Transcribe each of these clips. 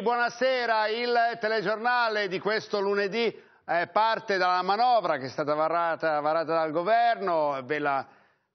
Buonasera, il telegiornale di questo lunedì eh, parte dalla manovra che è stata varata, varata dal governo, ve la,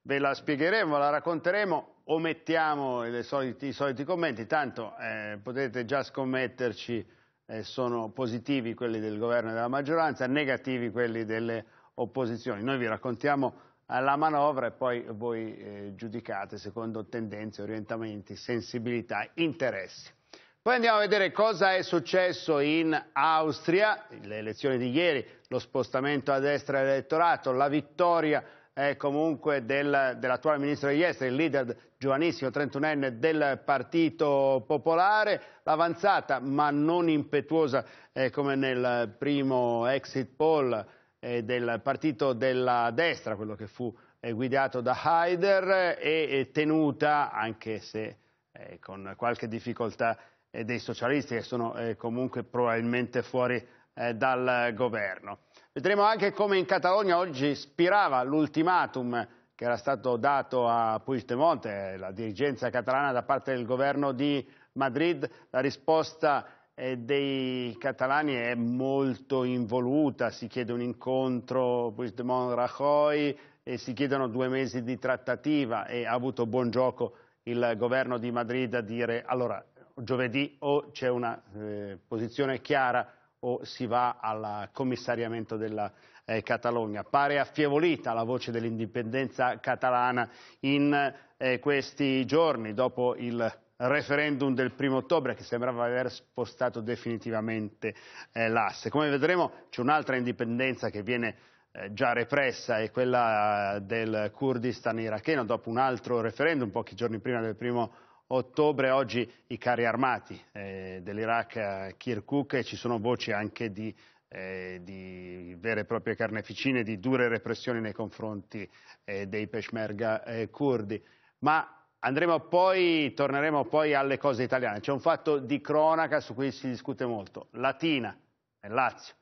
ve la, spiegheremo, la racconteremo, omettiamo soliti, i soliti commenti, tanto eh, potete già scommetterci, eh, sono positivi quelli del governo e della maggioranza, negativi quelli delle opposizioni. Noi vi raccontiamo eh, la manovra e poi voi eh, giudicate secondo tendenze, orientamenti, sensibilità, interessi. Poi andiamo a vedere cosa è successo in Austria, le elezioni di ieri, lo spostamento a destra dell'elettorato, la vittoria eh, comunque del, dell'attuale ministro degli esteri, il leader giovanissimo, 31enne del Partito Popolare, l'avanzata ma non impetuosa eh, come nel primo exit poll eh, del partito della destra, quello che fu eh, guidato da Haider eh, e tenuta, anche se eh, con qualche difficoltà, dei socialisti che sono eh, comunque probabilmente fuori eh, dal governo. Vedremo anche come in Catalogna oggi spirava l'ultimatum che era stato dato a Puigdemont, la dirigenza catalana da parte del governo di Madrid. La risposta eh, dei catalani è molto involuta, si chiede un incontro Puigdemont-Rajoy e si chiedono due mesi di trattativa e ha avuto buon gioco il governo di Madrid a dire allora giovedì o c'è una eh, posizione chiara o si va al commissariamento della eh, Catalogna. Pare affievolita la voce dell'indipendenza catalana in eh, questi giorni, dopo il referendum del primo ottobre che sembrava aver spostato definitivamente eh, l'asse. Come vedremo c'è un'altra indipendenza che viene eh, già repressa è quella eh, del Kurdistan iracheno dopo un altro referendum pochi giorni prima del primo ottobre ottobre oggi i carri armati eh, dell'Iraq a Kirkuk e ci sono voci anche di, eh, di vere e proprie carneficine, di dure repressioni nei confronti eh, dei peshmerga eh, kurdi. Ma andremo poi, torneremo poi alle cose italiane. C'è un fatto di cronaca su cui si discute molto. Latina, nel eh, Lazio,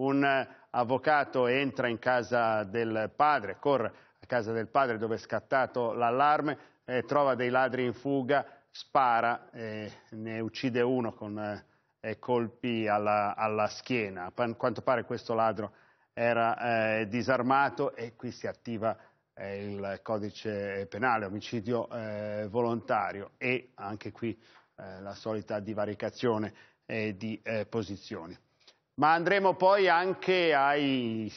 un eh, avvocato entra in casa del padre, corre a casa del padre dove è scattato l'allarme, eh, trova dei ladri in fuga spara, eh, ne uccide uno con eh, colpi alla, alla schiena. A quanto pare questo ladro era eh, disarmato e qui si attiva eh, il codice penale, omicidio eh, volontario e anche qui eh, la solita divaricazione di posizioni. Ma andremo poi anche ai,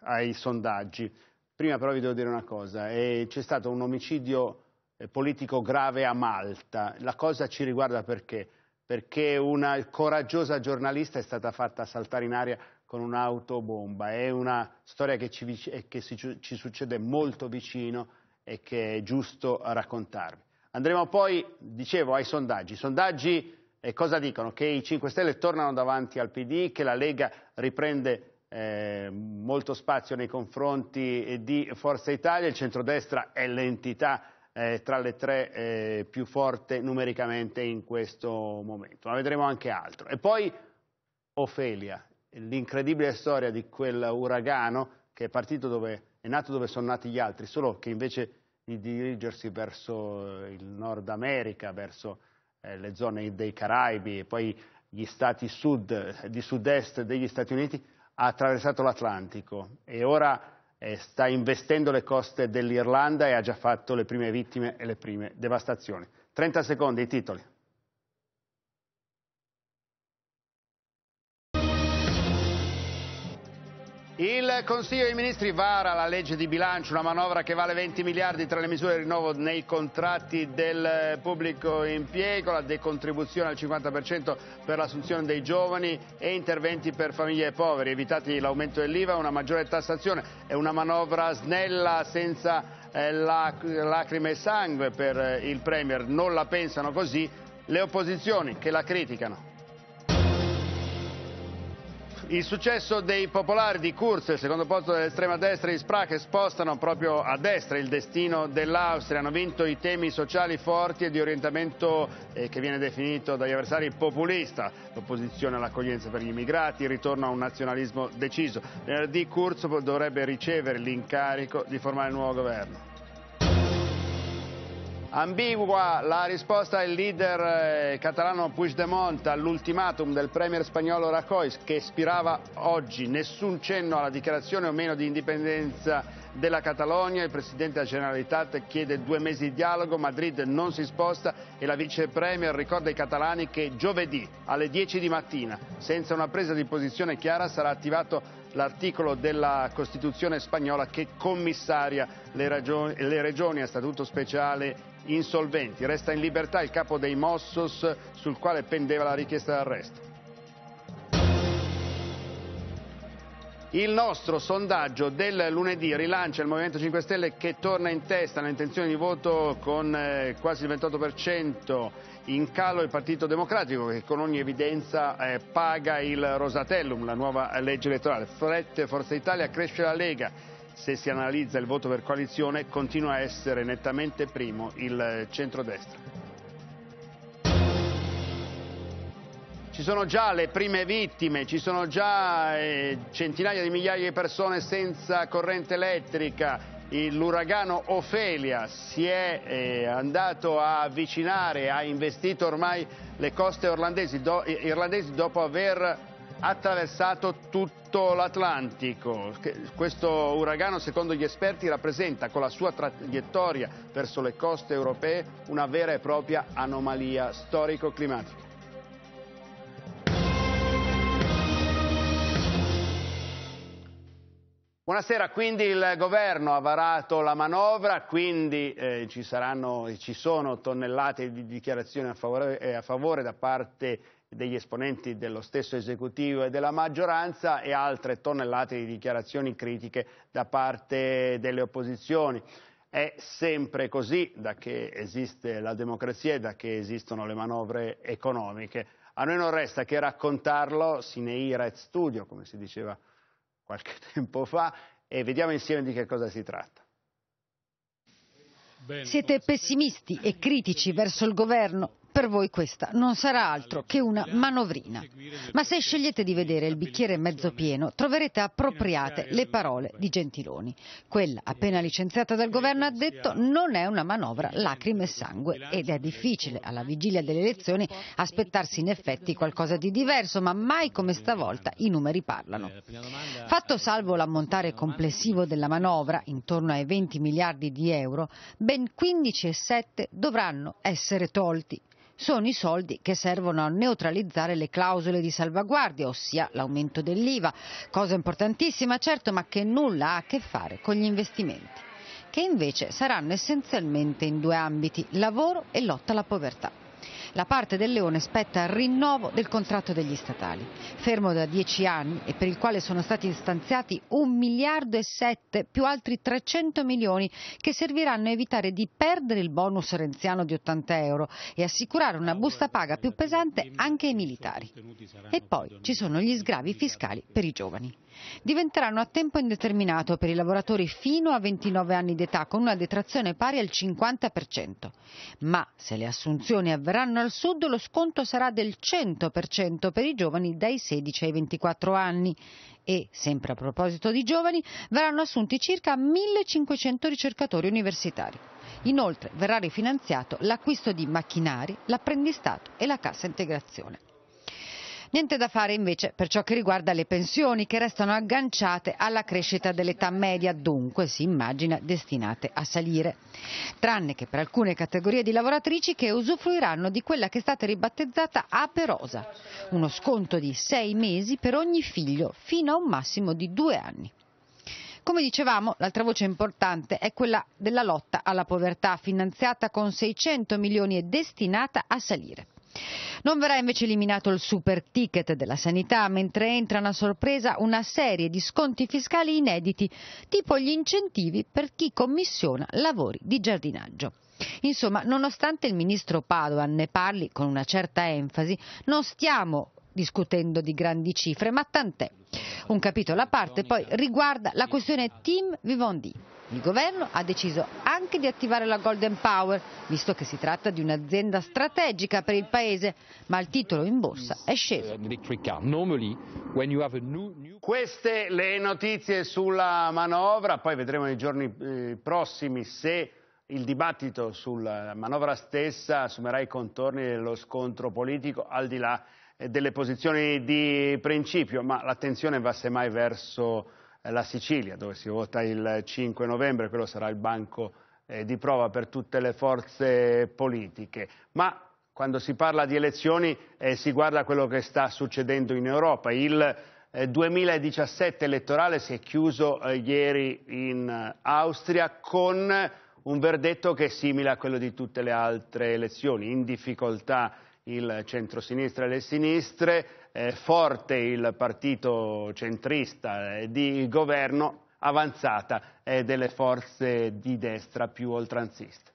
ai sondaggi. Prima però vi devo dire una cosa, c'è stato un omicidio eh, politico grave a Malta. La cosa ci riguarda perché? Perché una coraggiosa giornalista è stata fatta saltare in aria con un'autobomba. È una storia che, ci, che si, ci succede molto vicino e che è giusto raccontarvi. Andremo poi, dicevo, ai sondaggi. I sondaggi eh, cosa dicono? Che i 5 Stelle tornano davanti al PD, che la Lega riprende eh, molto spazio nei confronti di Forza Italia, il centrodestra è l'entità eh, tra le tre eh, più forti numericamente in questo momento, ma vedremo anche altro. E poi Ofelia, l'incredibile storia di quel uragano che è partito dove è nato dove sono nati gli altri, solo che invece di dirigersi verso eh, il Nord America, verso eh, le zone dei Caraibi e poi gli stati sud, di sud-est degli Stati Uniti, ha attraversato l'Atlantico e ora eh, sta investendo le coste dell'Irlanda e ha già fatto le prime vittime e le prime devastazioni. 30 secondi, i titoli. Il Consiglio dei Ministri vara la legge di bilancio, una manovra che vale 20 miliardi tra le misure di rinnovo nei contratti del pubblico impiego, la decontribuzione al 50% per l'assunzione dei giovani e interventi per famiglie poveri, evitati l'aumento dell'IVA, una maggiore tassazione e una manovra snella senza eh, lacrime e sangue per eh, il Premier. Non la pensano così le opposizioni che la criticano. Il successo dei popolari di Kurz e il secondo posto dell'estrema destra di Sprache spostano proprio a destra il destino dell'Austria. Hanno vinto i temi sociali forti e di orientamento eh, che viene definito dagli avversari populista. L'opposizione all'accoglienza per gli immigrati, il ritorno a un nazionalismo deciso. Venerdì Kurz dovrebbe ricevere l'incarico di formare il nuovo governo. Ambigua la risposta del leader eh, catalano Puigdemont all'ultimatum del premier spagnolo Rajoy che ispirava oggi nessun cenno alla dichiarazione o meno di indipendenza della Catalogna. Il presidente della Generalitat chiede due mesi di dialogo, Madrid non si sposta e la vice premier ricorda ai catalani che giovedì alle 10 di mattina, senza una presa di posizione chiara, sarà attivato l'articolo della Costituzione spagnola che commissaria le, ragioni, le regioni a statuto speciale insolventi. Resta in libertà il capo dei Mossos sul quale pendeva la richiesta d'arresto. Il nostro sondaggio del lunedì rilancia il Movimento 5 Stelle che torna in testa nell'intenzione di voto con eh, quasi il 28%, in calo il Partito Democratico che con ogni evidenza eh, paga il Rosatellum, la nuova eh, legge elettorale. Frette Forza Italia cresce la Lega, se si analizza il voto per coalizione continua a essere nettamente primo il centrodestra. Ci sono già le prime vittime, ci sono già eh, centinaia di migliaia di persone senza corrente elettrica, l'uragano Ofelia si è eh, andato a avvicinare, ha investito ormai le coste irlandesi, do, irlandesi dopo aver attraversato tutto l'Atlantico. Questo uragano, secondo gli esperti, rappresenta con la sua traiettoria verso le coste europee una vera e propria anomalia storico-climatica. Buonasera, quindi il governo ha varato la manovra, quindi eh, ci, saranno, ci, sono tonnellate di dichiarazioni a favore, eh, a favore da parte degli esponenti dello stesso esecutivo e della maggioranza e altre tonnellate di dichiarazioni critiche da parte delle opposizioni. È sempre così da che esiste la democrazia e da che esistono le manovre economiche. A noi non resta che raccontarlo sine ira et studio, come si diceva qualche tempo fa e vediamo insieme di che cosa si tratta. Siete pessimisti e critici verso il governo per voi questa non sarà altro che una manovrina. Ma se scegliete di vedere il bicchiere mezzo pieno, troverete appropriate le parole di Gentiloni. Quella appena licenziata dal governo ha detto non è una manovra lacrime e sangue ed è difficile alla vigilia delle elezioni aspettarsi in effetti qualcosa di diverso, ma mai come stavolta i numeri parlano. Fatto salvo l'ammontare complessivo della manovra, intorno ai 20 miliardi di euro, ben 15,7 dovranno essere tolti sono i soldi che servono a neutralizzare le clausole di salvaguardia, ossia l'aumento dell'IVA, cosa importantissima certo ma che nulla ha a che fare con gli investimenti, che invece saranno essenzialmente in due ambiti, lavoro e lotta alla povertà. La parte del Leone spetta al rinnovo del contratto degli statali, fermo da dieci anni e per il quale sono stati stanziati un miliardo e 7 più altri 300 milioni che serviranno a evitare di perdere il bonus renziano di 80 euro e assicurare una busta paga più pesante anche ai militari. E poi ci sono gli sgravi fiscali per i giovani diventeranno a tempo indeterminato per i lavoratori fino a 29 anni d'età con una detrazione pari al 50%. Ma se le assunzioni avverranno al sud lo sconto sarà del 100% per i giovani dai 16 ai 24 anni e, sempre a proposito di giovani, verranno assunti circa 1500 ricercatori universitari. Inoltre verrà rifinanziato l'acquisto di macchinari, l'apprendistato e la cassa integrazione. Niente da fare invece per ciò che riguarda le pensioni che restano agganciate alla crescita dell'età media, dunque si immagina destinate a salire, tranne che per alcune categorie di lavoratrici che usufruiranno di quella che è stata ribattezzata Aperosa, uno sconto di sei mesi per ogni figlio fino a un massimo di due anni. Come dicevamo, l'altra voce importante è quella della lotta alla povertà, finanziata con 600 milioni e destinata a salire. Non verrà invece eliminato il super ticket della sanità, mentre entrano a sorpresa una serie di sconti fiscali inediti, tipo gli incentivi per chi commissiona lavori di giardinaggio. Insomma, nonostante il ministro Padoan ne parli con una certa enfasi, non stiamo discutendo di grandi cifre, ma tant'è. Un capitolo a parte poi riguarda la questione Team Vivendi. Il governo ha deciso anche di attivare la Golden Power, visto che si tratta di un'azienda strategica per il paese, ma il titolo in borsa è sceso. Queste le notizie sulla manovra, poi vedremo nei giorni eh, prossimi se il dibattito sulla manovra stessa assumerà i contorni dello scontro politico al di là eh, delle posizioni di principio, ma l'attenzione va semmai verso eh, la Sicilia, dove si vota il 5 novembre, quello sarà il banco eh, di prova per tutte le forze politiche. Ma quando si parla di elezioni eh, si guarda quello che sta succedendo in Europa. Il eh, 2017 elettorale si è chiuso eh, ieri in Austria con un verdetto che è simile a quello di tutte le altre elezioni, in difficoltà il centrosinistra e le sinistre, eh, forte il partito centrista di governo, avanzata delle forze di destra più oltranziste.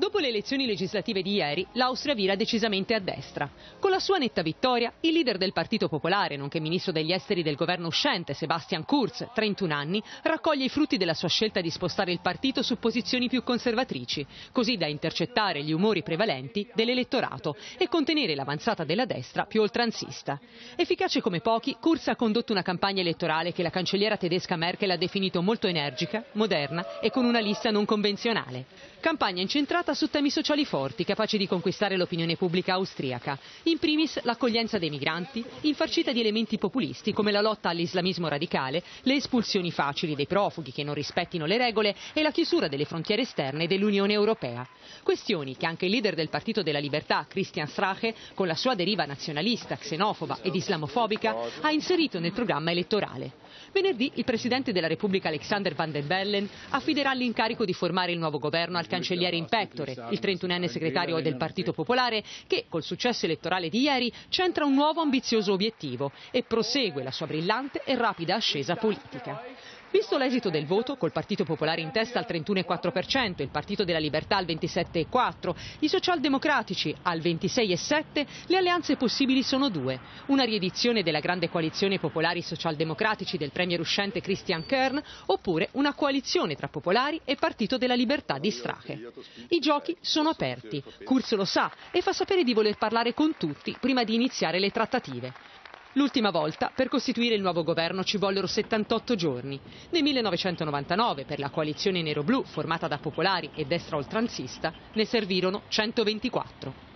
Dopo le elezioni legislative di ieri, l'Austria vira decisamente a destra. Con la sua netta vittoria, il leader del Partito Popolare, nonché ministro degli esteri del governo uscente, Sebastian Kurz, 31 anni, raccoglie i frutti della sua scelta di spostare il partito su posizioni più conservatrici, così da intercettare gli umori prevalenti dell'elettorato e contenere l'avanzata della destra più oltranzista. Efficace come pochi, Kurz ha condotto una campagna elettorale che la cancelliera tedesca Merkel ha definito molto energica, moderna e con una lista non convenzionale. Campagna incentrata su temi sociali forti, capaci di conquistare l'opinione pubblica austriaca. In primis l'accoglienza dei migranti, infarcita di elementi populisti come la lotta all'islamismo radicale, le espulsioni facili dei profughi che non rispettino le regole e la chiusura delle frontiere esterne dell'Unione Europea. Questioni che anche il leader del Partito della Libertà, Christian Strache, con la sua deriva nazionalista, xenofoba ed islamofobica, ha inserito nel programma elettorale. Venerdì il Presidente della Repubblica Alexander Van den Bellen affiderà l'incarico di formare il nuovo governo al cancelliere in pectore, il 31enne segretario del Partito Popolare, che col successo elettorale di ieri centra un nuovo ambizioso obiettivo e prosegue la sua brillante e rapida ascesa politica. Visto l'esito del voto, col Partito Popolare in testa al 31,4%, il Partito della Libertà al 27,4%, i socialdemocratici al 26,7%, le alleanze possibili sono due. Una riedizione della grande coalizione popolari socialdemocratici del premier uscente Christian Kern, oppure una coalizione tra popolari e Partito della Libertà di Strache. I giochi sono aperti, Kurz lo sa e fa sapere di voler parlare con tutti prima di iniziare le trattative. L'ultima volta per costituire il nuovo governo ci vollero 78 giorni. Nel 1999 per la coalizione nero-blu formata da popolari e destra oltranzista ne servirono 124.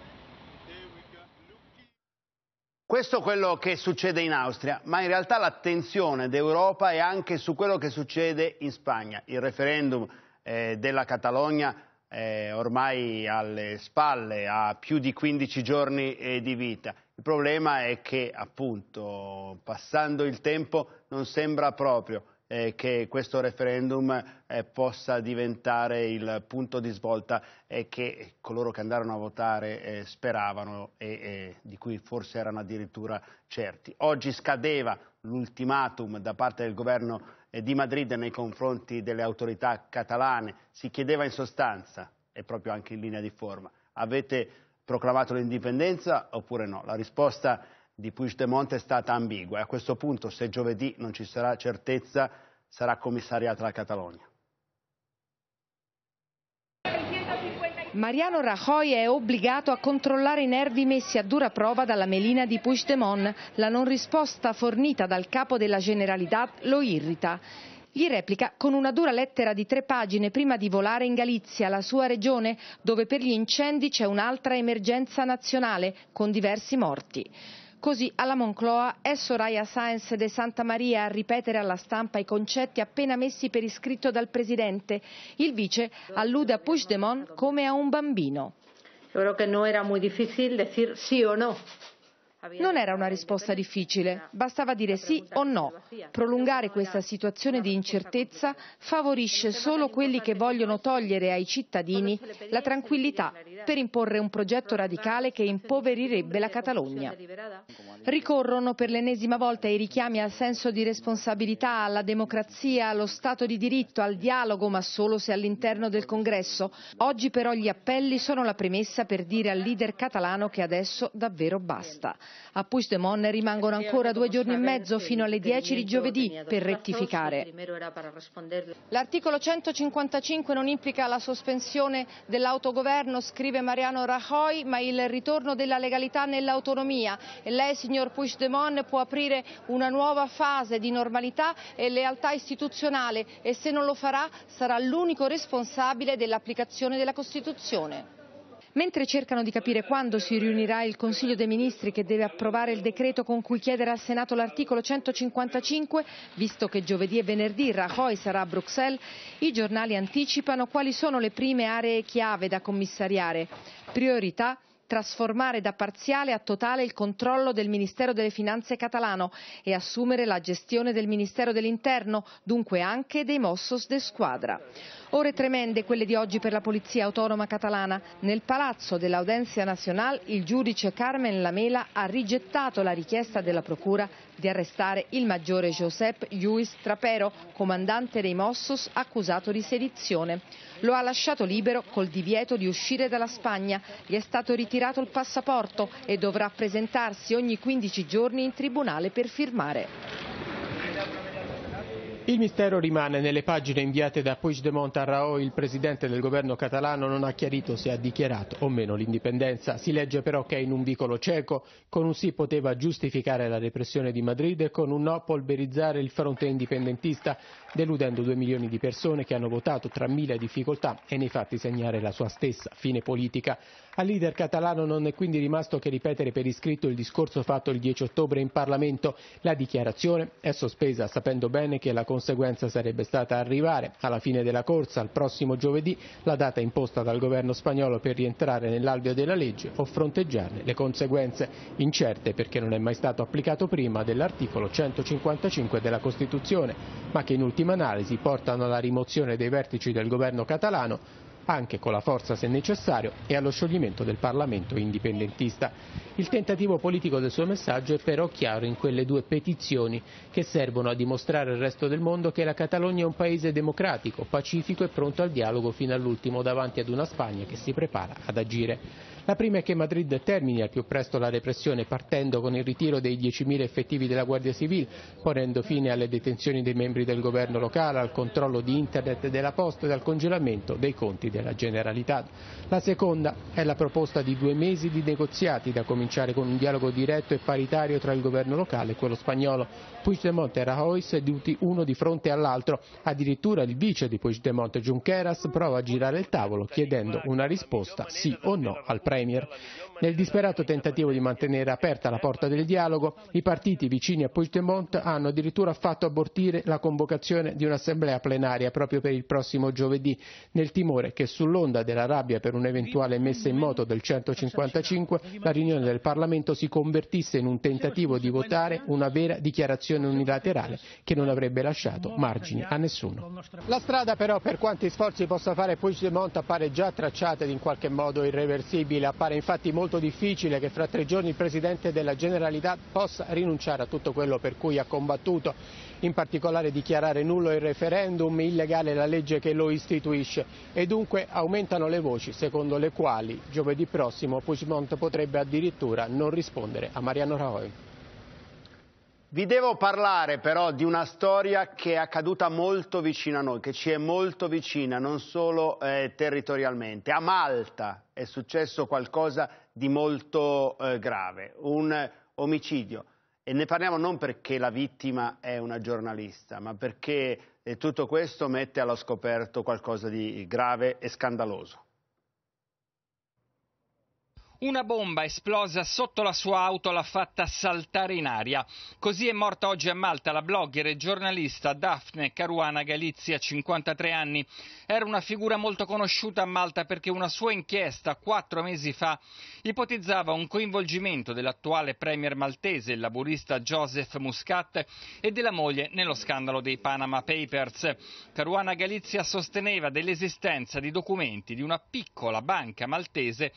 Questo è quello che succede in Austria, ma in realtà l'attenzione d'Europa è anche su quello che succede in Spagna. Il referendum eh, della Catalogna è eh, ormai alle spalle, ha più di 15 giorni eh, di vita. Il problema è che appunto passando il tempo non sembra proprio eh, che questo referendum eh, possa diventare il punto di svolta eh, che coloro che andarono a votare eh, speravano e eh, di cui forse erano addirittura certi. Oggi scadeva l'ultimatum da parte del governo eh, di Madrid nei confronti delle autorità catalane, si chiedeva in sostanza, e proprio anche in linea di forma, avete proclamato l'indipendenza oppure no? La risposta di Puigdemont è stata ambigua e a questo punto, se giovedì non ci sarà certezza, sarà commissariata la Catalogna. Mariano Rajoy è obbligato a controllare i nervi messi a dura prova dalla melina di Puigdemont. La non risposta fornita dal capo della Generalitat lo irrita. Gli replica con una dura lettera di tre pagine prima di volare in Galizia, la sua regione, dove per gli incendi c'è un'altra emergenza nazionale, con diversi morti. Così alla Moncloa è Soraya Sáenz de Santa Maria a ripetere alla stampa i concetti appena messi per iscritto dal Presidente. Il vice allude a Puigdemont come a un bambino. credo che non era molto difficile dire sì o no. Non era una risposta difficile, bastava dire sì o no. Prolungare questa situazione di incertezza favorisce solo quelli che vogliono togliere ai cittadini la tranquillità per imporre un progetto radicale che impoverirebbe la Catalogna. Ricorrono per l'ennesima volta i richiami al senso di responsabilità, alla democrazia, allo Stato di diritto, al dialogo, ma solo se all'interno del Congresso. Oggi però gli appelli sono la premessa per dire al leader catalano che adesso davvero basta. A Puigdemont rimangono ancora due giorni e mezzo fino alle 10 di giovedì per rettificare. L'articolo 155 non implica la sospensione dell'autogoverno, scrive Mariano Rajoy, ma il ritorno della legalità nell'autonomia. E lei, signor Puigdemont, può aprire una nuova fase di normalità e lealtà istituzionale e se non lo farà sarà l'unico responsabile dell'applicazione della Costituzione. Mentre cercano di capire quando si riunirà il Consiglio dei Ministri che deve approvare il decreto con cui chiedere al Senato l'articolo 155, visto che giovedì e venerdì Rajoy sarà a Bruxelles, i giornali anticipano quali sono le prime aree chiave da commissariare. Priorità trasformare da parziale a totale il controllo del Ministero delle Finanze catalano e assumere la gestione del Ministero dell'Interno, dunque anche dei Mossos de Squadra. Ore tremende quelle di oggi per la Polizia Autonoma Catalana. Nel palazzo dell'Audiencia Nazionale il giudice Carmen Lamela ha rigettato la richiesta della Procura di arrestare il maggiore Josep Lluís Trapero, comandante dei Mossos, accusato di sedizione. Lo ha lasciato libero col divieto di uscire dalla Spagna, gli è stato ritirato il passaporto e dovrà presentarsi ogni 15 giorni in tribunale per firmare. Il mistero rimane nelle pagine inviate da Puigdemont a Raoy, il presidente del governo catalano non ha chiarito se ha dichiarato o meno l'indipendenza. Si legge però che in un vicolo cieco con un sì poteva giustificare la repressione di Madrid e con un no polverizzare il fronte indipendentista deludendo 2 milioni di persone che hanno votato tra mille difficoltà e nei fatti segnare la sua stessa fine politica. Al leader catalano non è quindi rimasto che ripetere per iscritto il discorso fatto il 10 ottobre in Parlamento. La dichiarazione è sospesa sapendo bene che la conseguenza sarebbe stata arrivare alla fine della corsa, al prossimo giovedì, la data imposta dal governo spagnolo per rientrare nell'alveo della legge o fronteggiarne le conseguenze, incerte perché non è mai stato applicato prima dell'articolo 155 della Costituzione, ma che in ultima settimanali analisi portano alla rimozione dei vertici del governo catalano, anche con la forza se necessario, e allo scioglimento del Parlamento indipendentista. Il tentativo politico del suo messaggio è però chiaro in quelle due petizioni che servono a dimostrare al resto del mondo che la Catalogna è un paese democratico, pacifico e pronto al dialogo fino all'ultimo davanti ad una Spagna che si prepara ad agire. La prima è che Madrid termini al più presto la repressione partendo con il ritiro dei 10.000 effettivi della Guardia Civile, ponendo fine alle detenzioni dei membri del governo locale, al controllo di internet della posta e al congelamento dei conti della Generalitat. La seconda è la proposta di due mesi di negoziati da cominciare con un dialogo diretto e paritario tra il governo locale e quello spagnolo. Puigdemont e Rajoy seduti uno di fronte all'altro, addirittura il vice di Puigdemont Junqueras prova a girare il tavolo chiedendo una risposta sì o no al presidente. Premier. Nel disperato tentativo di mantenere aperta la porta del dialogo, i partiti vicini a Puigdemont hanno addirittura fatto abortire la convocazione di un'assemblea plenaria proprio per il prossimo giovedì, nel timore che sull'onda della rabbia per un'eventuale messa in moto del 155 la riunione del Parlamento si convertisse in un tentativo di votare una vera dichiarazione unilaterale che non avrebbe lasciato margini a nessuno. La strada però per quanti sforzi possa fare Puigdemont appare già tracciata ed in qualche modo irreversibile possibile. Appare infatti molto difficile che fra tre giorni il Presidente della Generalità possa rinunciare a tutto quello per cui ha combattuto, in particolare dichiarare nullo il referendum, illegale la legge che lo istituisce e dunque aumentano le voci secondo le quali giovedì prossimo Puigdemont potrebbe addirittura non rispondere a Mariano Rajoy. Vi devo parlare però di una storia che è accaduta molto vicino a noi, che ci è molto vicina, non solo eh, territorialmente. A Malta è successo qualcosa di molto eh, grave, un omicidio. E ne parliamo non perché la vittima è una giornalista, ma perché eh, tutto questo mette allo scoperto qualcosa di grave e scandaloso. Una bomba esplosa sotto la sua auto l'ha fatta saltare in aria. Così è morta oggi a Malta la blogger e giornalista Daphne Caruana Galizia, 53 anni. Era una figura molto conosciuta a Malta perché una sua inchiesta, quattro mesi fa, ipotizzava un coinvolgimento dell'attuale premier maltese, il laburista Joseph Muscat, e della moglie nello scandalo dei Panama Papers. Caruana Galizia sosteneva dell'esistenza di documenti di una piccola banca maltese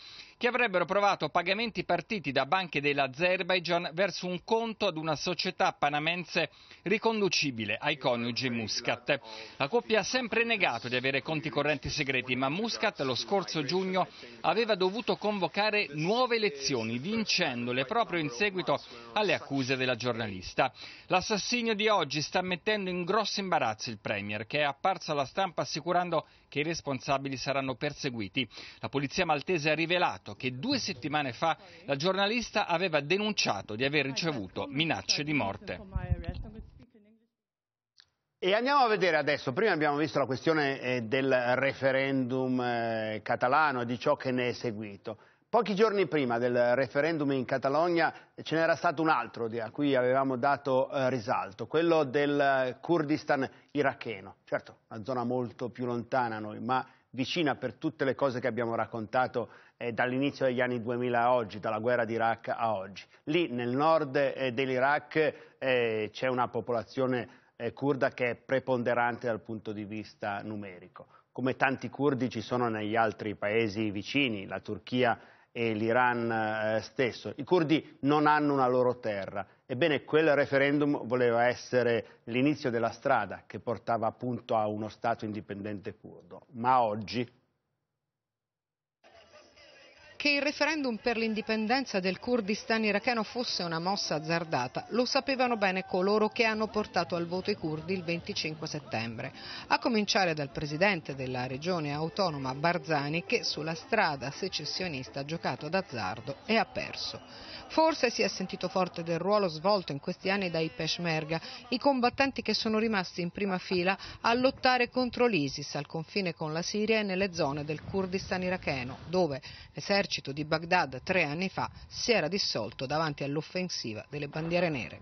che avrebbero provato pagamenti partiti da banche dell'Azerbaijan verso un conto ad una società panamense riconducibile ai coniugi Muscat. La coppia ha sempre negato di avere conti correnti segreti, ma Muscat lo scorso giugno aveva dovuto convocare nuove elezioni, vincendole proprio in seguito alle accuse della giornalista. L'assassinio di oggi sta mettendo in grosso imbarazzo il Premier, che è apparso alla stampa assicurando che i responsabili saranno perseguiti. La polizia maltese ha rivelato che due settimane fa la giornalista aveva denunciato di aver ricevuto minacce di morte. E andiamo a vedere adesso, prima abbiamo visto la questione eh, del referendum eh, catalano e di ciò che ne è seguito. Pochi giorni prima del referendum in Catalogna eh, ce n'era stato un altro a cui avevamo dato risalto, quello del Kurdistan iracheno. Certo, una zona molto più lontana a noi, ma vicina per tutte le cose che abbiamo raccontato eh, dall'inizio degli anni 2000 a oggi, dalla guerra d'Iraq a oggi. Lì nel nord eh, dell'Iraq eh, c'è una popolazione eh, kurda che è preponderante dal punto di vista numerico. Come tanti curdi ci sono negli altri paesi vicini, la Turchia e l'Iran eh, stesso. I curdi non hanno una loro terra. Ebbene, quel referendum voleva essere l'inizio della strada che portava appunto a uno Stato indipendente curdo. Ma oggi che il referendum per l'indipendenza del Kurdistan iracheno fosse una mossa azzardata lo sapevano bene coloro che hanno portato al voto i curdi il 25 settembre, a cominciare dal presidente della regione autonoma Barzani che sulla strada secessionista ha giocato d'azzardo e ha perso. Forse si è sentito forte del ruolo svolto in questi anni dai Peshmerga, i combattenti che sono rimasti in prima fila a lottare contro l'ISIS al confine con la Siria e nelle zone del Kurdistan iracheno, dove l'esercito di Baghdad tre anni fa si era dissolto davanti all'offensiva delle bandiere nere.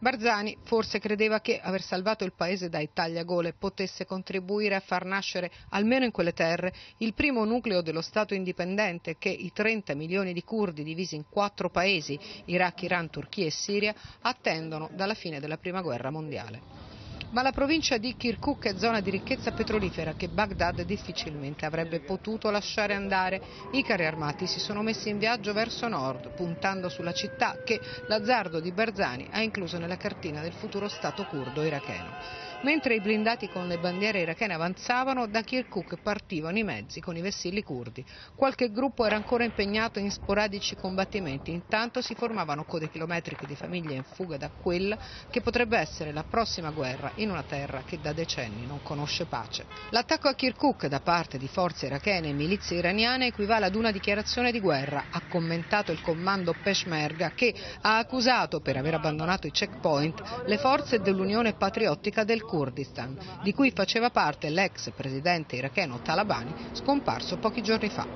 Barzani forse credeva che aver salvato il paese dai tagliagole potesse contribuire a far nascere, almeno in quelle terre, il primo nucleo dello Stato indipendente che i 30 milioni di curdi divisi in quattro paesi, Iraq, Iran, Turchia e Siria, attendono dalla fine della Prima Guerra Mondiale ma la provincia di Kirkuk è zona di ricchezza petrolifera che Baghdad difficilmente avrebbe potuto lasciare andare. I carri armati si sono messi in viaggio verso nord, puntando sulla città che l'azzardo di Barzani ha incluso nella cartina del futuro Stato curdo iracheno. Mentre i blindati con le bandiere irachene avanzavano, da Kirkuk partivano i mezzi con i vessilli curdi. Qualche gruppo era ancora impegnato in sporadici combattimenti, intanto si formavano code chilometriche di famiglie in fuga da quella che potrebbe essere la prossima guerra in una terra che da decenni non conosce pace. L'attacco a Kirkuk da parte di forze irachene e milizie iraniane equivale ad una dichiarazione di guerra, ha commentato il comando Peshmerga che ha accusato per aver abbandonato i checkpoint le forze dell'Unione Patriottica del Kurdistan, di cui faceva parte l'ex presidente iracheno Talabani, scomparso pochi giorni fa.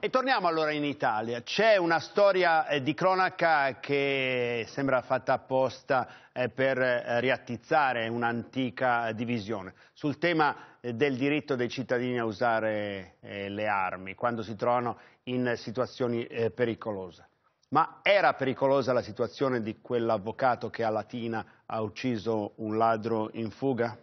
E torniamo allora in Italia. C'è una storia eh, di cronaca che sembra fatta apposta eh, per eh, riattizzare un'antica divisione sul tema del diritto dei cittadini a usare le armi quando si trovano in situazioni pericolose. Ma era pericolosa la situazione di quell'avvocato che a Latina ha ucciso un ladro in fuga?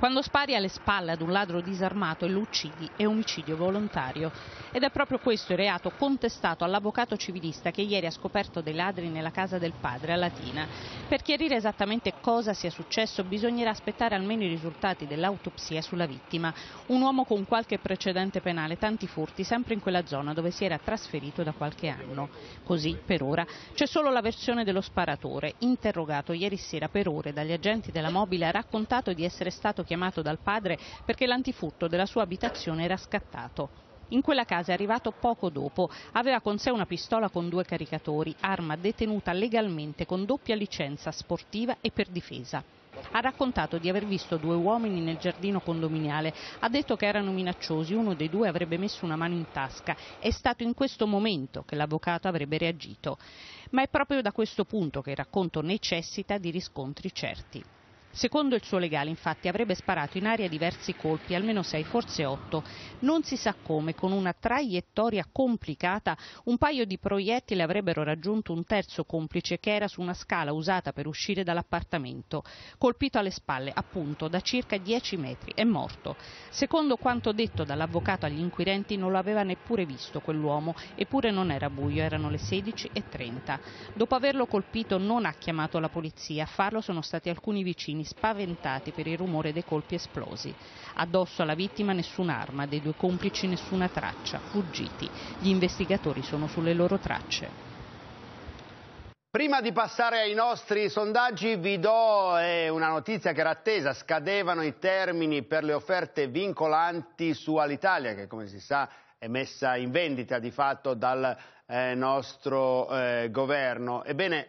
Quando spari alle spalle ad un ladro disarmato e lo uccidi è omicidio volontario. Ed è proprio questo il reato contestato all'avvocato civilista che ieri ha scoperto dei ladri nella casa del padre a Latina. Per chiarire esattamente cosa sia successo bisognerà aspettare almeno i risultati dell'autopsia sulla vittima. Un uomo con qualche precedente penale, tanti furti, sempre in quella zona dove si era trasferito da qualche anno. Così, per ora, c'è solo la versione dello sparatore, interrogato ieri sera per ore dagli agenti della mobile, ha raccontato di essere stato chiamato dal padre perché l'antifurto della sua abitazione era scattato. In quella casa è arrivato poco dopo. Aveva con sé una pistola con due caricatori, arma detenuta legalmente con doppia licenza sportiva e per difesa. Ha raccontato di aver visto due uomini nel giardino condominiale. Ha detto che erano minacciosi, uno dei due avrebbe messo una mano in tasca. È stato in questo momento che l'avvocato avrebbe reagito. Ma è proprio da questo punto che il racconto necessita di riscontri certi. Secondo il suo legale, infatti, avrebbe sparato in aria diversi colpi, almeno sei, forse otto. Non si sa come, con una traiettoria complicata, un paio di proiettili avrebbero raggiunto un terzo complice che era su una scala usata per uscire dall'appartamento. Colpito alle spalle, appunto, da circa dieci metri, è morto. Secondo quanto detto dall'avvocato agli inquirenti, non lo aveva neppure visto quell'uomo, eppure non era buio, erano le 16.30. Dopo averlo colpito non ha chiamato la polizia, a farlo sono stati alcuni vicini cittadini spaventati per il rumore dei colpi esplosi. Addosso alla vittima nessun'arma, dei due complici nessuna traccia, fuggiti. Gli investigatori sono sulle loro tracce. Prima di passare ai nostri sondaggi vi do eh, una notizia che era attesa, scadevano i termini per le offerte vincolanti su Alitalia che come si sa è messa in vendita di fatto dal eh, nostro eh, governo. Ebbene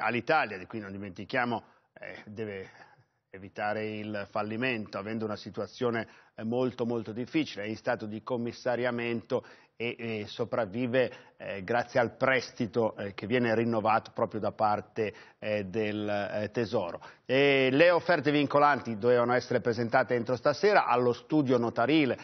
Alitalia, di cui non dimentichiamo eh, deve evitare il fallimento, avendo una situazione eh, molto molto difficile, è in stato di commissariamento e, e eh, sopravvive eh, grazie al prestito eh, che viene rinnovato proprio da parte eh, del eh, Tesoro. E le offerte vincolanti dovevano essere presentate entro stasera allo studio notarile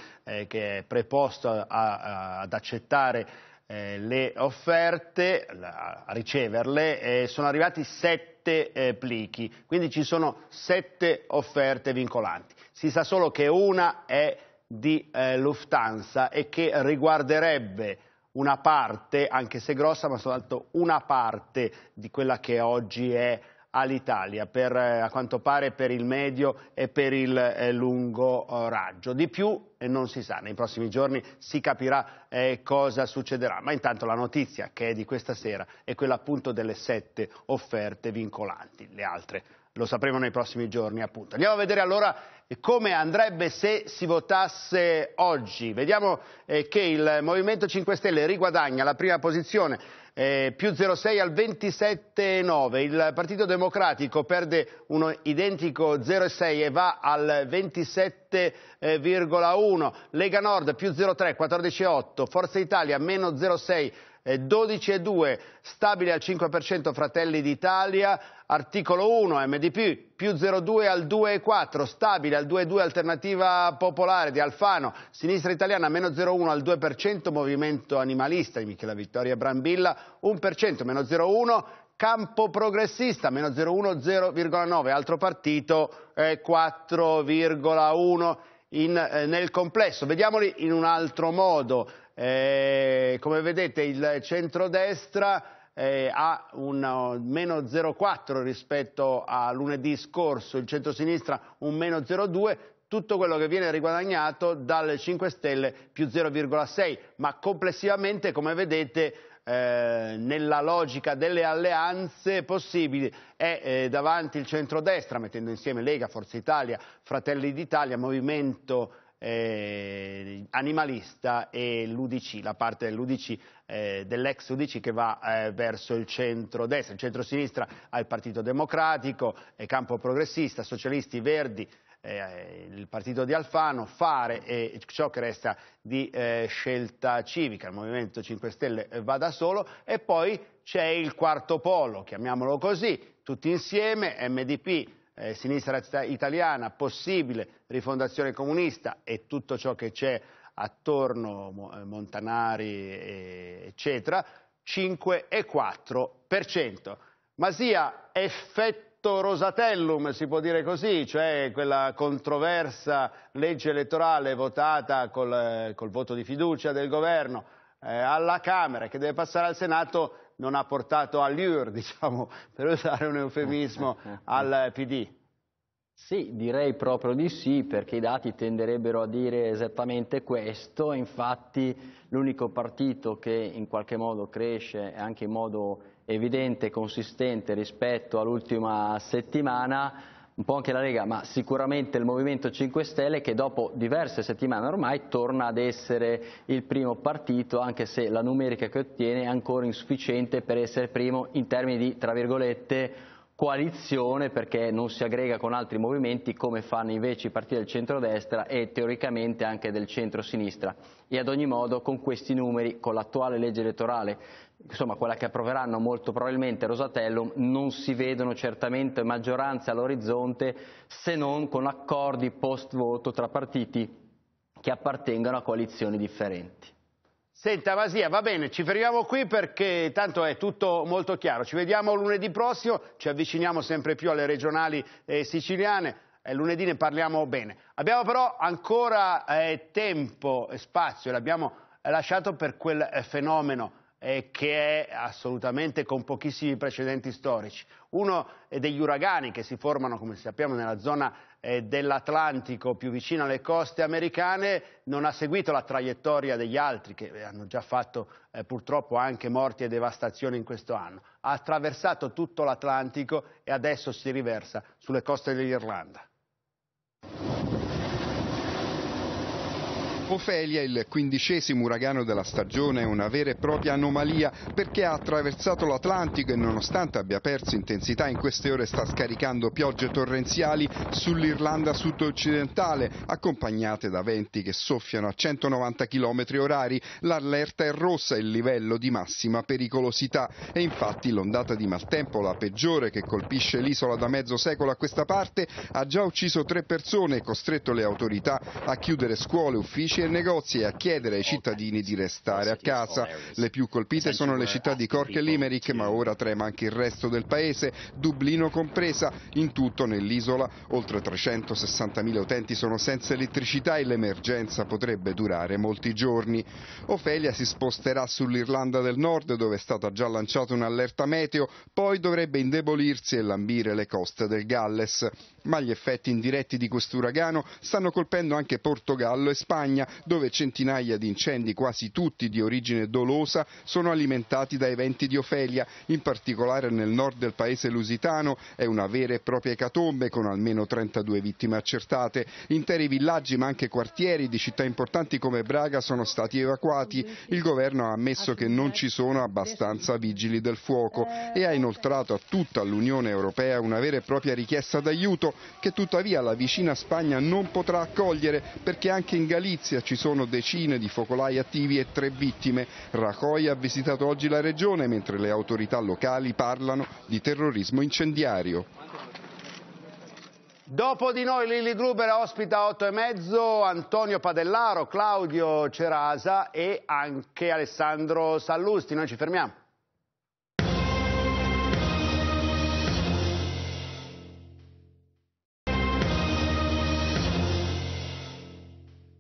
che è preposto a, a, ad accettare le offerte, a riceverle, sono arrivati sette sette eh, plichi, quindi ci sono sette offerte vincolanti. Si sa solo che una è di eh, Lufthansa e che riguarderebbe una parte, anche se grossa, ma soltanto una parte di quella che oggi è all'Italia, eh, a quanto pare per il medio e per il eh, lungo eh, raggio. Di più non si sa, nei prossimi giorni si capirà cosa succederà, ma intanto la notizia che è di questa sera è quella appunto delle sette offerte vincolanti, le altre lo sapremo nei prossimi giorni appunto. Andiamo a vedere allora come andrebbe se si votasse oggi. Vediamo che il Movimento 5 Stelle riguadagna la prima posizione eh, più 0,6 al 27,9. Il Partito Democratico perde un identico 0,6 e va al 27,1. Lega Nord più 0,3, 14,8. Forza Italia meno 0,6 12,2, stabile al 5% Fratelli d'Italia, articolo 1 MDP, più 0,2 al 2,4, stabile al 2,2 Alternativa Popolare di Alfano, Sinistra Italiana meno 0,1 al 2%, Movimento Animalista di Michela Vittoria Brambilla 1%, meno 0,1, Campo Progressista meno 0,1, 0,9, altro partito eh, 4,1 nel complesso. Vediamoli in un altro modo. Eh, come vedete il centrodestra eh, ha un oh, meno 0,4 rispetto a lunedì scorso, il centrosinistra un meno 0,2, tutto quello che viene riguadagnato dalle 5 Stelle più 0,6, ma complessivamente come vedete eh, nella logica delle alleanze possibili è eh, davanti il centrodestra mettendo insieme Lega, Forza Italia, Fratelli d'Italia, Movimento eh, animalista e l'UDC, la parte dell'UDC, eh, dell'ex UDC che va eh, verso il centro-destra, il centro-sinistra al Partito Democratico, campo progressista, socialisti, verdi, eh, il partito di Alfano, fare e ciò che resta di eh, scelta civica, il Movimento 5 Stelle eh, va da solo e poi c'è il quarto polo, chiamiamolo così, tutti insieme, MDP, eh, sinistra italiana, possibile rifondazione comunista e tutto ciò che c'è attorno, eh, Montanari, eccetera, 5,4%. Ma sia effetto Rosatellum, si può dire così, cioè quella controversa legge elettorale votata col, col voto di fiducia del governo eh, alla Camera che deve passare al Senato non ha portato all'UR, diciamo, per usare un eufemismo, al PD? Sì, direi proprio di sì, perché i dati tenderebbero a dire esattamente questo, infatti l'unico partito che in qualche modo cresce anche in modo evidente e consistente rispetto all'ultima settimana un po' anche la Lega, ma sicuramente il Movimento 5 Stelle che dopo diverse settimane ormai torna ad essere il primo partito, anche se la numerica che ottiene è ancora insufficiente per essere primo in termini di, tra virgolette, coalizione perché non si aggrega con altri movimenti come fanno invece i partiti del centrodestra e teoricamente anche del centrosinistra e ad ogni modo con questi numeri, con l'attuale legge elettorale insomma quella che approveranno molto probabilmente Rosatellum non si vedono certamente maggioranze all'orizzonte se non con accordi post voto tra partiti che appartengono a coalizioni differenti. Senta Masia, va bene, ci fermiamo qui perché tanto è tutto molto chiaro. Ci vediamo lunedì prossimo, ci avviciniamo sempre più alle regionali eh, siciliane, eh, lunedì ne parliamo bene. Abbiamo però ancora eh, tempo e spazio, l'abbiamo lasciato per quel eh, fenomeno eh, che è assolutamente con pochissimi precedenti storici. Uno eh, degli uragani che si formano, come sappiamo, nella zona eh, dell'Atlantico più vicino alle coste americane non ha seguito la traiettoria degli altri che eh, hanno già fatto eh, purtroppo anche morti e devastazioni in questo anno. Ha attraversato tutto l'Atlantico e adesso si riversa sulle coste dell'Irlanda. Ofelia, il quindicesimo uragano della stagione, è una vera e propria anomalia perché ha attraversato l'Atlantico e nonostante abbia perso intensità in queste ore sta scaricando piogge torrenziali sull'Irlanda sud-occidentale, accompagnate da venti che soffiano a 190 km orari. L'allerta è rossa, il livello di massima pericolosità. E infatti l'ondata di maltempo, la peggiore che colpisce l'isola da mezzo secolo a questa parte, ha già ucciso tre persone e costretto le autorità a chiudere scuole, uffici uffici e negozi e a chiedere ai cittadini di restare a casa. Le più colpite sono le città di Cork e Limerick, ma ora trema anche il resto del paese, Dublino compresa. In tutto nell'isola oltre 360.000 utenti sono senza elettricità e l'emergenza potrebbe durare molti giorni. Ofelia si sposterà sull'Irlanda del Nord dove è stata già lanciata un'allerta meteo, poi dovrebbe indebolirsi e lambire le coste del Galles. Ma gli effetti indiretti di quest'uragano stanno colpendo anche Portogallo e Spagna, dove centinaia di incendi, quasi tutti di origine dolosa, sono alimentati da eventi di Ofelia. In particolare nel nord del paese lusitano è una vera e propria ecatombe con almeno 32 vittime accertate. Interi villaggi ma anche quartieri di città importanti come Braga sono stati evacuati. Il governo ha ammesso che non ci sono abbastanza vigili del fuoco e ha inoltrato a tutta l'Unione Europea una vera e propria richiesta d'aiuto che tuttavia la vicina Spagna non potrà accogliere perché anche in Galizia Venezia ci sono decine di focolai attivi e tre vittime. Racoia ha visitato oggi la regione mentre le autorità locali parlano di terrorismo incendiario. Dopo di noi Lilli Gruber ospita 8 e mezzo, Antonio Padellaro, Claudio Cerasa e anche Alessandro Sallusti. Noi ci fermiamo.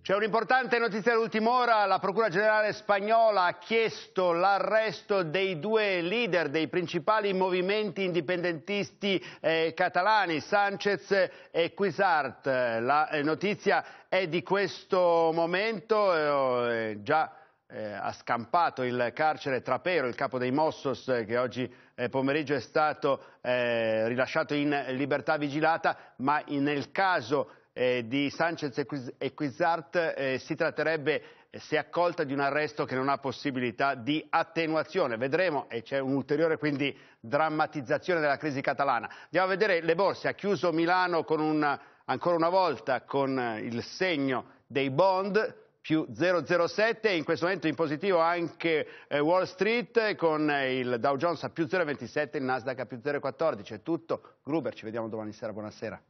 C'è un'importante notizia all'ultima ora, la Procura Generale spagnola ha chiesto l'arresto dei due leader dei principali movimenti indipendentisti eh, catalani, Sanchez e Quisart. La eh, notizia è di questo momento, eh, oh, eh già eh, ha scampato il carcere Trapero, il capo dei Mossos, eh, che oggi pomeriggio è stato rilasciato in libertà vigilata, ma in, nel caso eh, di Sanchez e Quizzart eh, si tratterebbe eh, se accolta di un arresto che non ha possibilità di attenuazione. Vedremo e c'è un'ulteriore quindi drammatizzazione della crisi catalana. Andiamo a vedere le borse. Ha chiuso Milano un, ancora una volta con eh, il segno dei bond più 0,07 in questo momento in positivo anche eh, Wall Street con eh, il Dow Jones a più 0,27 il Nasdaq a più 0,14 è tutto, Gruber ci vediamo domani sera, buonasera